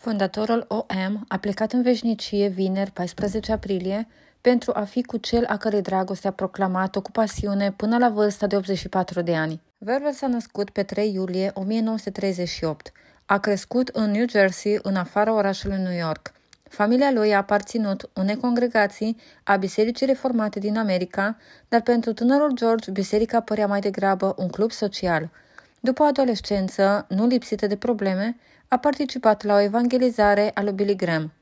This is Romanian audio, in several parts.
Fondatorul OM a plecat în veșnicie vineri 14 aprilie pentru a fi cu cel a cărei dragoste a proclamat-o cu pasiune până la vârsta de 84 de ani. Verber s-a născut pe 3 iulie 1938. A crescut în New Jersey, în afara orașului New York. Familia lui a aparținut unei congregații a Bisericii Reformate din America, dar pentru tânărul George, biserica părea mai degrabă un club social – după adolescență, nu lipsită de probleme, a participat la o evangelizare a lui Billy Graham.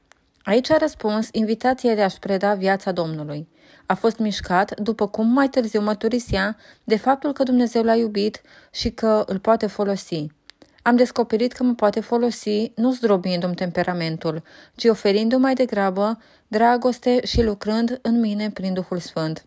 Aici a răspuns invitația de a-și preda viața Domnului. A fost mișcat, după cum mai târziu măturisea, de faptul că Dumnezeu l-a iubit și că îl poate folosi. Am descoperit că mă poate folosi nu zdrobindu-mi temperamentul, ci oferindu mai degrabă dragoste și lucrând în mine prin Duhul Sfânt.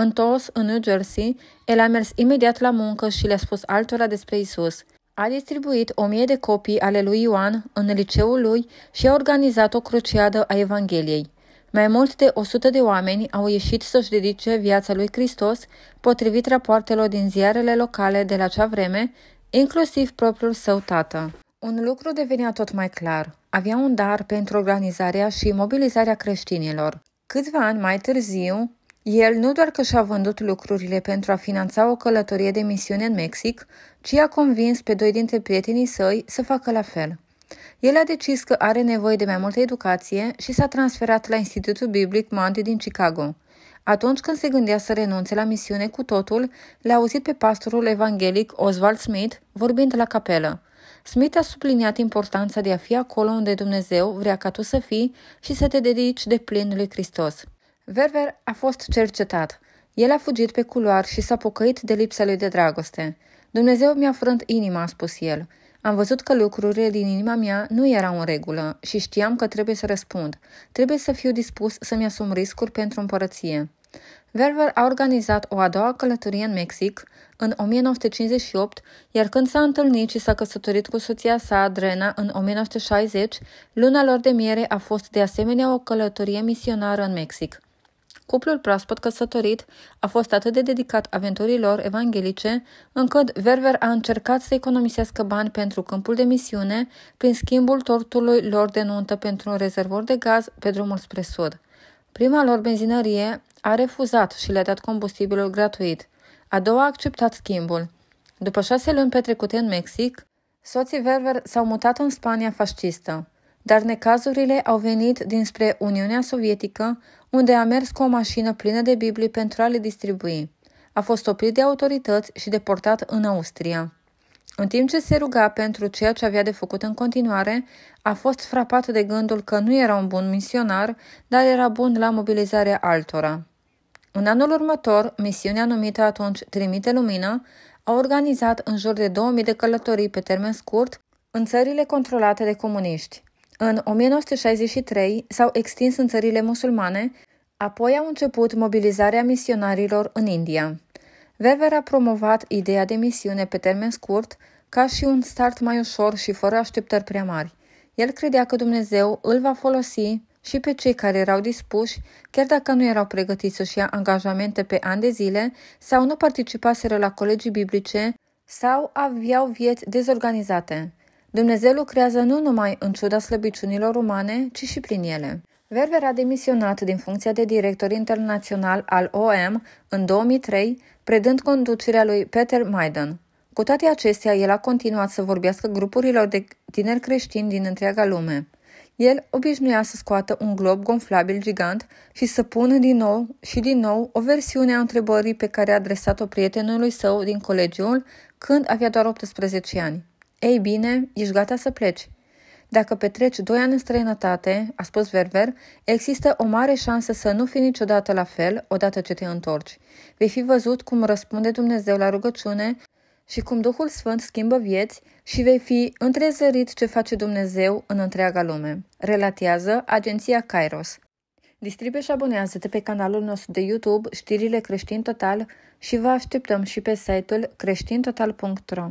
Întors în New Jersey, el a mers imediat la muncă și le-a spus altora despre Isus. A distribuit o mie de copii ale lui Ioan în liceul lui și a organizat o cruciadă a Evangheliei. Mai mult de 100 de oameni au ieșit să-și dedice viața lui Hristos, potrivit rapoartelor din ziarele locale de la acea vreme, inclusiv propriul său tată. Un lucru devenea tot mai clar. Avea un dar pentru organizarea și mobilizarea creștinilor. Câțiva ani mai târziu, el nu doar că și-a vândut lucrurile pentru a finanța o călătorie de misiune în Mexic, ci a convins pe doi dintre prietenii săi să facă la fel. El a decis că are nevoie de mai multă educație și s-a transferat la Institutul Biblic Mounty din Chicago. Atunci când se gândea să renunțe la misiune cu totul, l-a auzit pe pastorul evanghelic Oswald Smith vorbind la capelă. Smith a subliniat importanța de a fi acolo unde Dumnezeu vrea ca tu să fii și să te dedici de plin lui Hristos. Verver a fost cercetat. El a fugit pe culoar și s-a pocăit de lipsa lui de dragoste. Dumnezeu mi-a frânt inima, a spus el. Am văzut că lucrurile din inima mea nu erau în regulă și știam că trebuie să răspund. Trebuie să fiu dispus să-mi asum riscuri pentru împărăție. Verver a organizat o a doua călătorie în Mexic în 1958, iar când s-a întâlnit și s-a căsătorit cu soția sa, Adrena, în 1960, luna lor de miere a fost de asemenea o călătorie misionară în Mexic. Cuplul proaspăt căsătorit a fost atât de dedicat aventurilor evanghelice, încât Verver a încercat să economisească bani pentru câmpul de misiune prin schimbul tortului lor de nuntă pentru un rezervor de gaz pe drumul spre sud. Prima lor benzinărie a refuzat și le-a dat combustibilul gratuit. A doua a acceptat schimbul. După șase luni petrecute în Mexic, soții Verver s-au mutat în Spania fascistă dar necazurile au venit dinspre Uniunea Sovietică, unde a mers cu o mașină plină de Biblii pentru a le distribui. A fost oprit de autorități și deportat în Austria. În timp ce se ruga pentru ceea ce avea de făcut în continuare, a fost frapat de gândul că nu era un bun misionar, dar era bun la mobilizarea altora. În anul următor, misiunea numită atunci Trimite Lumină a organizat în jur de 2000 de călătorii pe termen scurt în țările controlate de comuniști. În 1963 s-au extins în țările musulmane, apoi au început mobilizarea misionarilor în India. Weber a promovat ideea de misiune pe termen scurt ca și un start mai ușor și fără așteptări prea mari. El credea că Dumnezeu îl va folosi și pe cei care erau dispuși, chiar dacă nu erau pregătiți să-și ia angajamente pe ani de zile sau nu participaseră la colegii biblice sau aveau vieți dezorganizate. Dumnezeu lucrează nu numai în ciuda slăbiciunilor umane, ci și prin ele. Verver a demisionat din funcția de director internațional al OM în 2003, predând conducerea lui Peter Maiden. Cu toate acestea, el a continuat să vorbească grupurilor de tineri creștini din întreaga lume. El obișnuia să scoată un glob gonflabil gigant și să pună din nou și din nou o versiune a întrebării pe care a adresat-o prietenului său din colegiul când avea doar 18 ani. Ei bine, ești gata să pleci. Dacă petreci doi ani în străinătate, a spus Verver, există o mare șansă să nu fii niciodată la fel odată ce te întorci. Vei fi văzut cum răspunde Dumnezeu la rugăciune și cum Duhul Sfânt schimbă vieți și vei fi întrezărit ce face Dumnezeu în întreaga lume. Relatează agenția Kairos. Distribuie și abonează-te pe canalul nostru de YouTube Știrile Creștin Total și vă așteptăm și pe site-ul creștintotal.ro